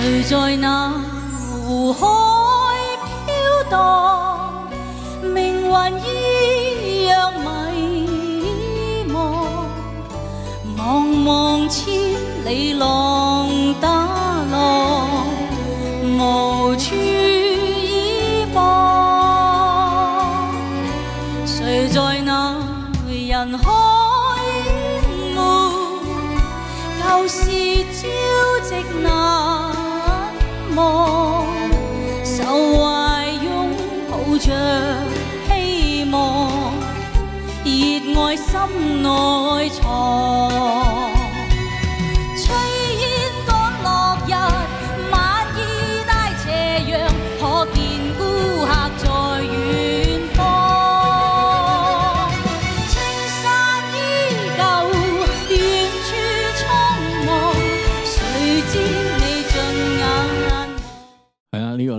谁在那湖海飘荡？命运依样迷茫，茫茫千里浪。